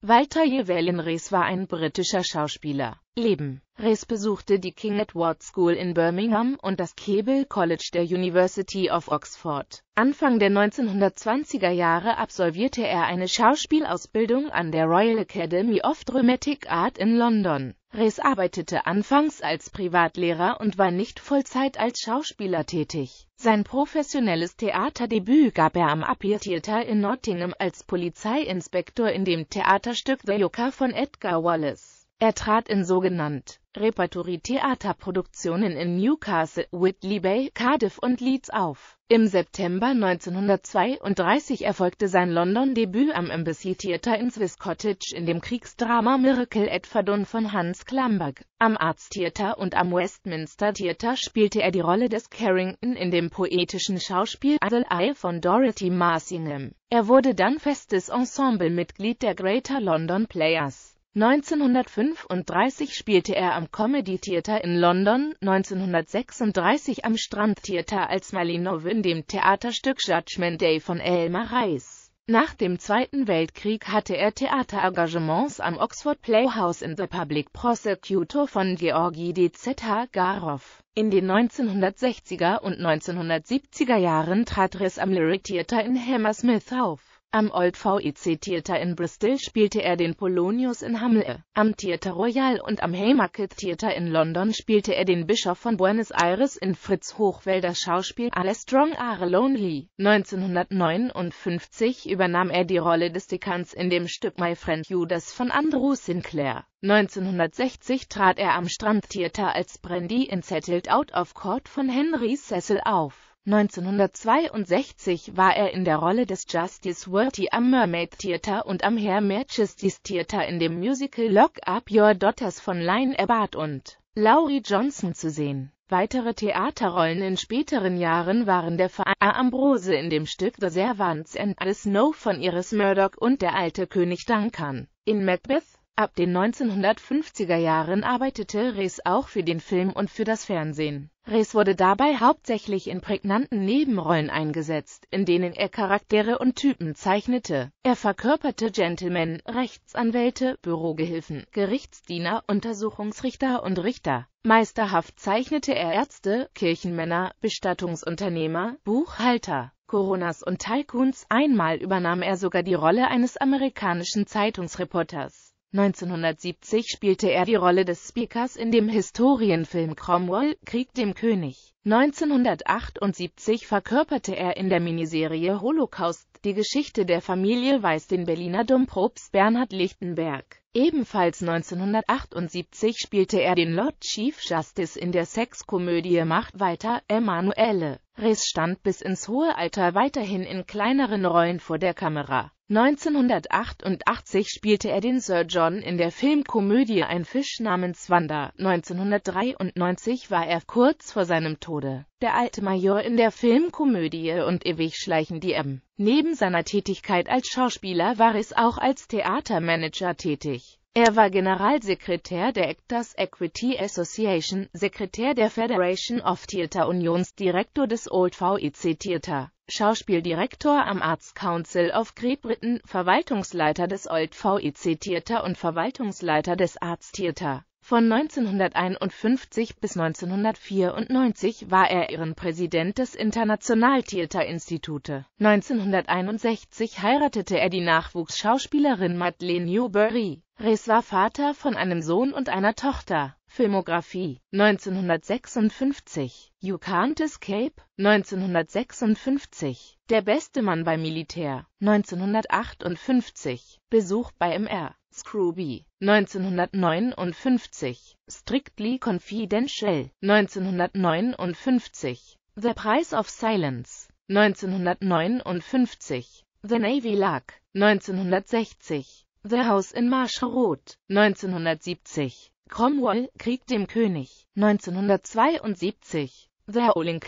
Walter Llewellyn Rees war ein britischer Schauspieler. Leben Rees besuchte die King Edward School in Birmingham und das Keble College der University of Oxford. Anfang der 1920er Jahre absolvierte er eine Schauspielausbildung an der Royal Academy of Dramatic Art in London. Rees arbeitete anfangs als Privatlehrer und war nicht Vollzeit als Schauspieler tätig. Sein professionelles Theaterdebüt gab er am Abbey Theatre in Nottingham als Polizeiinspektor in dem Theaterstück The Joker von Edgar Wallace. Er trat in sogenannt Repertorie-Theaterproduktionen in Newcastle, Whitley Bay, Cardiff und Leeds auf. Im September 1932 erfolgte sein London-Debüt am Embassy Theatre in Swiss Cottage in dem Kriegsdrama Miracle at Verdun von Hans Klamberg. Am Arts Theatre und am Westminster Theatre spielte er die Rolle des Carrington in dem poetischen Schauspiel Idle von Dorothy Marsingham. Er wurde dann festes Ensemblemitglied der Greater London Players. 1935 spielte er am Comedy Theatre in London, 1936 am Strand Theatre als Malinov in dem Theaterstück Judgment Day von Elmar Reis. Nach dem Zweiten Weltkrieg hatte er Theaterengagements am Oxford Playhouse in The Public Prosecutor von Georgi D. Z. Garow. In den 1960er und 1970er Jahren trat Riss am Lyric Theatre in Hammersmith auf. Am Old VEC Theater in Bristol spielte er den Polonius in Hamlet, am Theater Royal und am Haymarket Theater in London spielte er den Bischof von Buenos Aires in Fritz Hochwelders Schauspiel A Strong Are Lonely. 1959 übernahm er die Rolle des Dekans in dem Stück My Friend Judas von Andrew Sinclair. 1960 trat er am Strand Theater als Brandy in Settled Out of Court von Henry Cecil auf. 1962 war er in der Rolle des Justice Worthy am Mermaid Theatre und am Herr Majesty's Theatre in dem Musical Lock Up Your Daughters von Lionel Ebbart und Laurie Johnson zu sehen. Weitere Theaterrollen in späteren Jahren waren der Pfarrer Ambrose in dem Stück The Servants and the Snow von Iris Murdoch und der alte König Duncan in Macbeth Ab den 1950er Jahren arbeitete Rees auch für den Film und für das Fernsehen. Rees wurde dabei hauptsächlich in prägnanten Nebenrollen eingesetzt, in denen er Charaktere und Typen zeichnete. Er verkörperte Gentlemen, Rechtsanwälte, Bürogehilfen, Gerichtsdiener, Untersuchungsrichter und Richter. Meisterhaft zeichnete er Ärzte, Kirchenmänner, Bestattungsunternehmer, Buchhalter. Coronas und Tycoons einmal übernahm er sogar die Rolle eines amerikanischen Zeitungsreporters. 1970 spielte er die Rolle des Speakers in dem Historienfilm Cromwell, Krieg dem König. 1978 verkörperte er in der Miniserie Holocaust die Geschichte der Familie Weiß den Berliner Dompropst Bernhard Lichtenberg. Ebenfalls 1978 spielte er den Lord Chief Justice in der Sexkomödie Macht weiter, Emanuele. Rees stand bis ins hohe Alter weiterhin in kleineren Rollen vor der Kamera. 1988 spielte er den Sir John in der Filmkomödie Ein Fisch namens Wanda. 1993 war er, kurz vor seinem Tode, der alte Major in der Filmkomödie und ewig schleichen die M. Neben seiner Tätigkeit als Schauspieler war es auch als Theatermanager tätig er war Generalsekretär der Actors Equity Association, Sekretär der Federation of Theatre Unions, Direktor des Old VEC Theatre, Schauspieldirektor am Arts Council of Great Britain, Verwaltungsleiter des Old VEC Theatre und Verwaltungsleiter des Arts Theatre. Von 1951 bis 1994 war er Ehrenpräsident des International Theater Institute. 1961 heiratete er die Nachwuchsschauspielerin Madeleine Newberry. Rees war Vater von einem Sohn und einer Tochter. Filmografie 1956 You Can't Escape 1956 Der beste Mann beim Militär 1958 Besuch bei MR Scrooby, 1959, Strictly Confidential, 1959, The Price of Silence, 1959, The Navy Lark, 1960, The House in Marsh Road, 1970, Cromwell, Krieg dem König, 1972, The Howling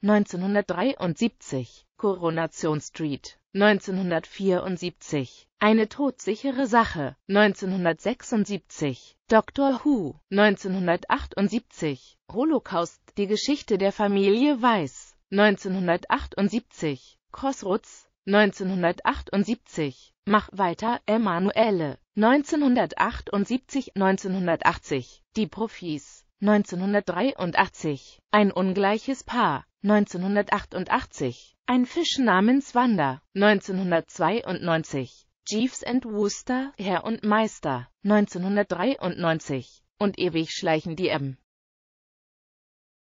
1973, Coronation Street, 1974, eine todsichere Sache, 1976, Dr. Who, 1978, Holocaust, die Geschichte der Familie Weiß, 1978, Crossroads, 1978, Mach weiter, Emanuele, 1978, 1980, Die Profis, 1983, ein ungleiches Paar, 1988, ein Fisch namens Wanda, 1992, Jeeves and Wooster, Herr und Meister, 1993 und ewig schleichen die M.